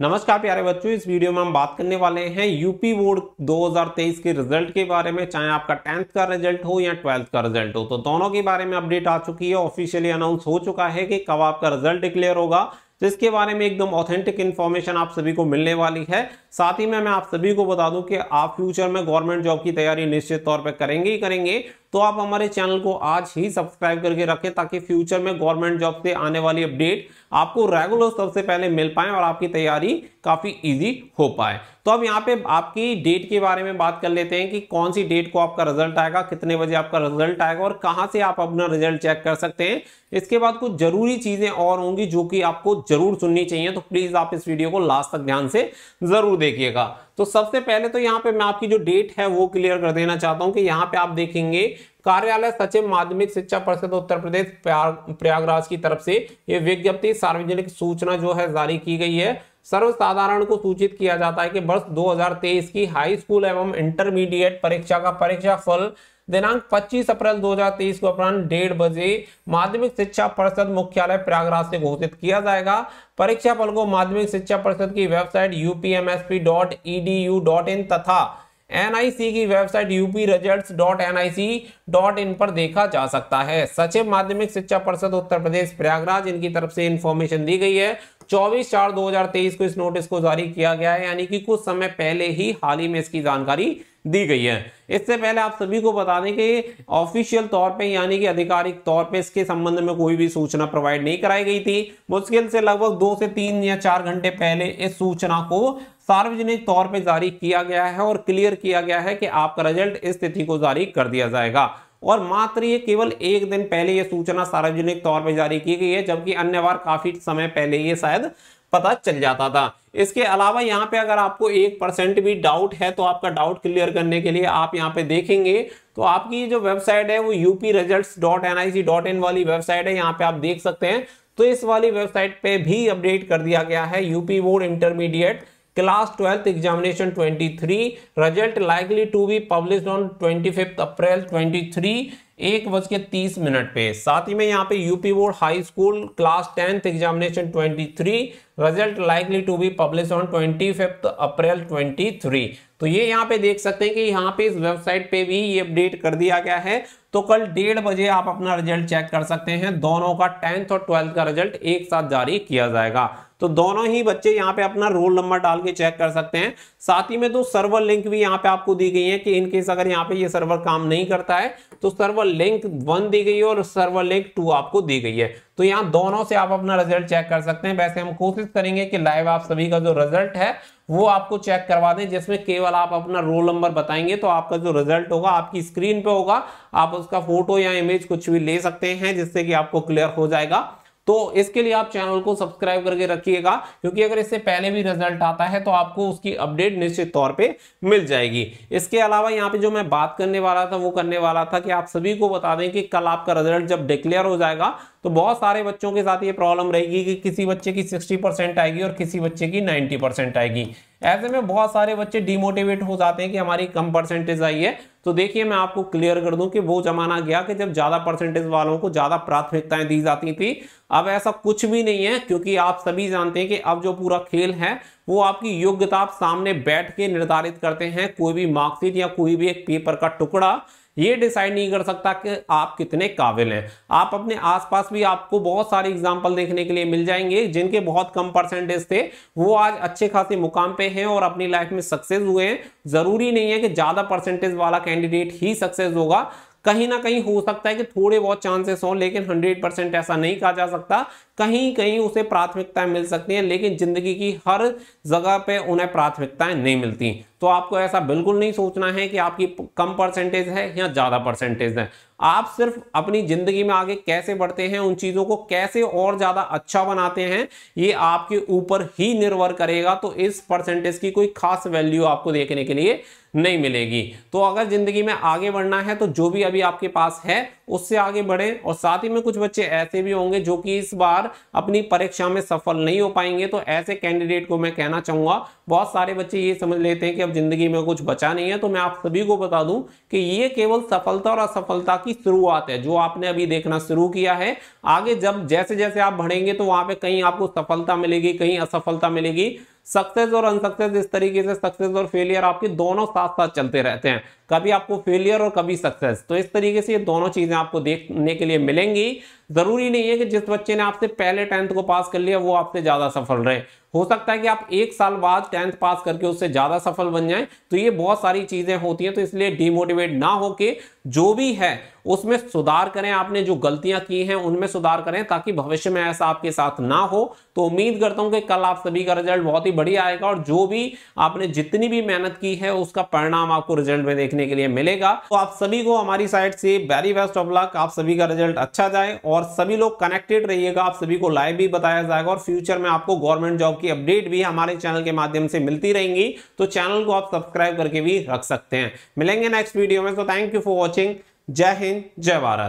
नमस्कार प्यारे बच्चों इस वीडियो में हम बात करने वाले हैं यूपी बोर्ड 2023 के रिजल्ट के बारे में चाहे आपका टेंथ का रिजल्ट हो या ट्वेल्थ का रिजल्ट हो तो दोनों के बारे में अपडेट आ चुकी है ऑफिशियली अनाउंस हो चुका है कि कब आपका रिजल्ट डिक्लेयर होगा जिसके तो बारे में एकदम ऑथेंटिक इन्फॉर्मेशन आप सभी को मिलने वाली है साथ ही में मैं आप सभी को बता दूं कि आप फ्यूचर में गवर्नमेंट जॉब की तैयारी निश्चित तौर पर करेंगे ही करेंगे तो आप हमारे चैनल को आज ही सब्सक्राइब करके रखें ताकि फ्यूचर में गवर्नमेंट जॉब से आने वाली अपडेट आपको रेगुलर सबसे पहले मिल पाए और आपकी तैयारी काफ़ी इजी हो पाए तो अब यहाँ पे आपकी डेट के बारे में बात कर लेते हैं कि कौन सी डेट को आपका रिजल्ट आएगा कितने बजे आपका रिजल्ट आएगा और कहाँ से आप अपना रिजल्ट चेक कर सकते हैं इसके बाद कुछ जरूरी चीज़ें और होंगी जो कि आपको जरूर सुननी चाहिए तो प्लीज़ आप इस वीडियो को लास्ट तक ध्यान से जरूर देखिएगा तो सबसे पहले तो यहाँ पे मैं आपकी जो डेट है वो क्लियर कर देना चाहता हूँ कि यहाँ पे आप देखेंगे कार्यालय सचिव माध्यमिक शिक्षा परिषद उत्तर प्रदेश प्रयागराज की तरफ से ये विज्ञप्ति सार्वजनिक सूचना जो है जारी की गई है सर्वसाधारण को सूचित किया जाता है कि वर्ष 2023 की हाई स्कूल एवं इंटरमीडिएट परीक्षा का परीक्षा फल दिनांक 25 अप्रैल 2023 को अपराह डेढ़ बजे माध्यमिक शिक्षा परिषद मुख्यालय प्रयागराज से घोषित किया जाएगा परीक्षा फल को माध्यमिक शिक्षा परिषद की वेबसाइट upmsp.edu.in तथा एनआईसी की website UP result dot N I C dot in पर देखा जा सकता है सचिव माध्यमिक शिक्षा परिषद उत्तर प्रदेश प्रयागराज इनकी तरफ से इन्फॉर्मेशन दी गई है चौबीस चार 2023 को इस नोटिस को जारी किया गया है यानी कि कुछ समय पहले ही हाल ही में इसकी जानकारी दी गई है इससे पहले आप सभी को बता दें कि ऑफिशियल तौर पे यानी कि आधिकारिक तौर पे इसके संबंध में कोई भी सूचना प्रोवाइड नहीं कराई गई थी मुश्किल से लगभग दो से तीन या चार घंटे पहले इस सूचना को सार्वजनिक तौर पे जारी किया गया है और क्लियर किया गया है कि आपका रिजल्ट इस तिथि को जारी कर दिया जाएगा और मात्र ये केवल एक दिन पहले ये सूचना सार्वजनिक तौर पर जारी की गई है जबकि अन्य बार काफी समय पहले ये शायद पता चल जाता था इसके अलावा यहाँ पे अगर आपको एक परसेंट भी डाउट है तो आपका डाउट क्लियर करने के लिए आप यहाँ पे देखेंगे तो आपकी जो वेबसाइट है वो UP result dot N I C dot in वाली वेबसाइट है यहाँ पे आप देख सकते हैं तो इस वाली वेबसाइट पे भी अपडेट कर दिया गया है UP board intermediate class twelfth examination 23 result likely to be publish on 25 April 23 एक बज के तीस मिनट पे साथ ही में यहाँ पे UP board high school class tenth examination 23 result likely to be publish on twenty April 23 तो ये यहाँ पे देख सकते हैं कि यहाँ पे इस वेबसाइट पे भी ये अपडेट कर दिया गया है तो कल डेढ़ बजे आप अपना रिजल्ट चेक कर सकते हैं दोनों का टेंथ और ट्वेल्थ का रिजल्ट एक साथ जारी किया जाएगा तो दोनों ही बच्चे यहाँ पे अपना रोल नंबर डाल के चेक कर सकते हैं साथ ही में दो सर्वर लिंक भी यहाँ पे आपको दी गई है कि इनकेस अगर यहाँ पे ये यह सर्वर काम नहीं करता है तो सर्वर लिंक वन दी गई है और सर्वर लिंक टू आपको दी गई है तो यहाँ दोनों से आप अपना रिजल्ट चेक कर सकते हैं वैसे हम कोशिश करेंगे कि लाइव आप सभी का जो रिजल्ट है वो आपको चेक करवा दें जिसमें केवल आप अपना रोल नंबर बताएंगे तो आपका जो रिजल्ट होगा आपकी स्क्रीन पे होगा आप उसका फोटो या इमेज कुछ भी ले सकते हैं जिससे कि आपको क्लियर हो जाएगा तो इसके लिए आप चैनल को सब्सक्राइब करके रखिएगा क्योंकि अगर इससे पहले भी रिजल्ट आता है तो आपको उसकी अपडेट निश्चित तौर पे मिल जाएगी इसके अलावा यहाँ पे जो मैं बात करने वाला था वो करने वाला था कि आप सभी को बता दें कि कल आपका रिजल्ट जब डिक्लेयर हो जाएगा तो बहुत सारे बच्चों के साथ ये प्रॉब्लम रहेगी कि, कि किसी बच्चे की सिक्सटी आएगी और किसी बच्चे की नाइन्टी आएगी ऐसे में बहुत सारे बच्चे डिमोटिवेट हो जाते हैं कि हमारी कम परसेंटेज आई है तो देखिए मैं आपको क्लियर कर दूं कि वो जमाना गया कि जब ज़्यादा परसेंटेज वालों को ज़्यादा प्राथमिकताएं दी जाती थी अब ऐसा कुछ भी नहीं है क्योंकि आप सभी जानते हैं कि अब जो पूरा खेल है वो आपकी योग्यता आप सामने बैठ के निर्धारित करते हैं कोई भी मार्कशीट या कोई भी एक पेपर का टुकड़ा ये डिसाइड नहीं कर सकता कि आप कितने काबिल हैं आप अपने आसपास भी आपको बहुत सारे एग्जाम्पल देखने के लिए मिल जाएंगे जिनके बहुत कम परसेंटेज थे वो आज अच्छे खासे मुकाम पे हैं और अपनी लाइफ में सक्सेस हुए हैं जरूरी नहीं है कि ज़्यादा परसेंटेज वाला कैंडिडेट ही सक्सेस होगा कहीं ना कहीं हो सकता है कि थोड़े बहुत चांसेस हों लेकिन 100 परसेंट ऐसा नहीं कहा जा सकता कहीं कहीं उसे प्राथमिकताएं मिल सकती हैं लेकिन ज़िंदगी की हर जगह पे उन्हें प्राथमिकताएं नहीं मिलती तो आपको ऐसा बिल्कुल नहीं सोचना है कि आपकी कम परसेंटेज है या ज़्यादा परसेंटेज है आप सिर्फ अपनी ज़िंदगी में आगे कैसे बढ़ते हैं उन चीज़ों को कैसे और ज़्यादा अच्छा बनाते हैं ये आपके ऊपर ही निर्भर करेगा तो इस परसेंटेज की कोई खास वैल्यू आपको देखने के लिए नहीं मिलेगी तो अगर ज़िंदगी में आगे बढ़ना है तो जो भी अभी आपके पास है उससे आगे बढ़े और साथ ही में कुछ बच्चे ऐसे भी होंगे जो कि इस बार अपनी परीक्षा में सफल नहीं हो पाएंगे तो ऐसे कैंडिडेट को मैं कहना चाहूंगा बहुत सारे बच्चे ये समझ लेते हैं कि अब जिंदगी में कुछ बचा नहीं है तो मैं आप सभी को बता दूं कि ये केवल सफलता और असफलता की शुरुआत है जो आपने अभी देखना शुरू किया है आगे जब जैसे जैसे आप बढ़ेंगे तो वहां पर कहीं आपको सफलता मिलेगी कहीं असफलता मिलेगी सक्सेस और अनसक्सेस इस तरीके से सक्सेस और फेलियर आपके दोनों साथ साथ चलते रहते हैं कभी आपको फेलियर और कभी सक्सेस तो इस तरीके से ये दोनों चीजें आपको देखने के लिए मिलेंगी ज़रूरी नहीं है कि जिस बच्चे ने आपसे पहले टेंथ को पास कर लिया वो आपसे ज़्यादा सफल रहे हो सकता है कि आप एक साल बाद टेंथ पास करके उससे ज़्यादा सफल बन जाएं तो ये बहुत सारी चीज़ें होती हैं तो इसलिए डीमोटिवेट ना होके जो भी है उसमें सुधार करें आपने जो गलतियां की हैं उनमें सुधार करें ताकि भविष्य में ऐसा आपके साथ ना हो तो उम्मीद करता हूं कि कल आप सभी का रिजल्ट बहुत ही बढ़िया आएगा और जो भी आपने जितनी भी मेहनत की है उसका परिणाम आपको रिजल्ट में देखने के लिए मिलेगा तो आप सभी को हमारी साइड से वेरी बेस्ट ऑफ लक आप सभी का रिजल्ट अच्छा जाए और और सभी लोग कनेक्टेड रहिएगा आप सभी को लाइव भी बताया जाएगा और फ्यूचर में आपको गवर्नमेंट जॉब की अपडेट भी हमारे चैनल के माध्यम से मिलती रहेंगी तो चैनल को आप सब्सक्राइब करके भी रख सकते हैं मिलेंगे नेक्स्ट वीडियो में तो थैंक यू फॉर वॉचिंग जय हिंद जय भारत